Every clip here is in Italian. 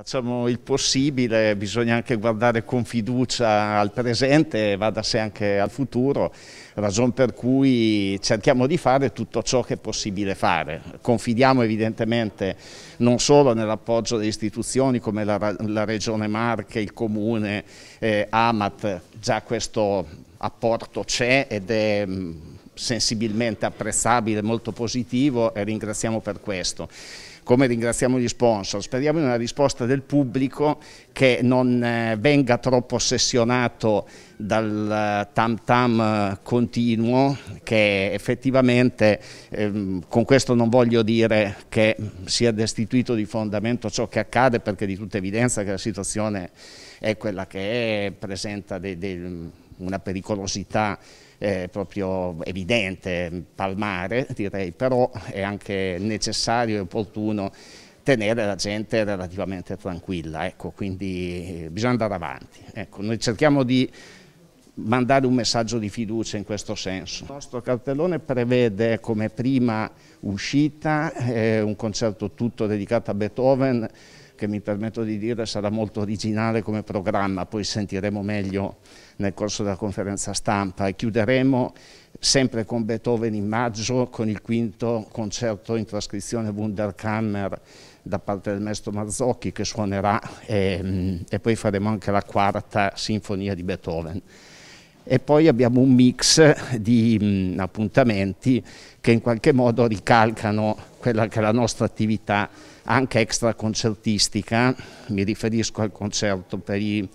Facciamo il possibile, bisogna anche guardare con fiducia al presente e va da sé anche al futuro, ragion per cui cerchiamo di fare tutto ciò che è possibile fare. Confidiamo evidentemente non solo nell'appoggio delle istituzioni come la, la Regione Marche, il Comune, eh, Amat, già questo apporto c'è ed è sensibilmente apprezzabile, molto positivo e ringraziamo per questo come ringraziamo gli sponsor. Speriamo in una risposta del pubblico che non eh, venga troppo ossessionato dal eh, tam tam eh, continuo che effettivamente ehm, con questo non voglio dire che sia destituito di fondamento ciò che accade perché di tutta evidenza che la situazione è quella che è, presenta dei, dei una pericolosità eh, proprio evidente, palmare direi, però è anche necessario e opportuno tenere la gente relativamente tranquilla, ecco, quindi eh, bisogna andare avanti. Ecco, noi cerchiamo di mandare un messaggio di fiducia in questo senso. Il nostro cartellone prevede come prima uscita eh, un concerto tutto dedicato a Beethoven che mi permetto di dire sarà molto originale come programma, poi sentiremo meglio nel corso della conferenza stampa e chiuderemo sempre con Beethoven in maggio con il quinto concerto in trascrizione Wunderkammer da parte del maestro Marzocchi che suonerà e, ehm, e poi faremo anche la quarta sinfonia di Beethoven e poi abbiamo un mix di mh, mm, appuntamenti che in qualche modo ricalcano quella che è la nostra attività anche extra concertistica, mi riferisco al concerto per i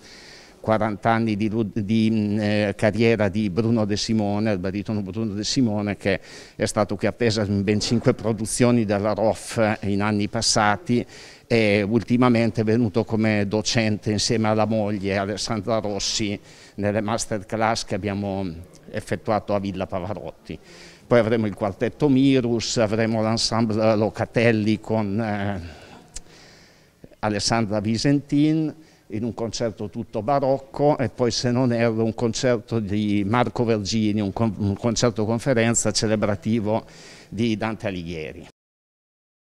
40 anni di, di mm, eh, carriera di Bruno De Simone, il baritono Bruno De Simone, che è stato qui appeso in ben cinque produzioni della ROF in anni passati e ultimamente è venuto come docente insieme alla moglie Alessandra Rossi nelle masterclass che abbiamo effettuato a Villa Pavarotti. Poi avremo il quartetto Mirus, avremo l'ensemble Locatelli con eh, Alessandra Visentin in un concerto tutto barocco e poi se non erro un concerto di Marco Vergini, un, con un concerto conferenza celebrativo di Dante Alighieri.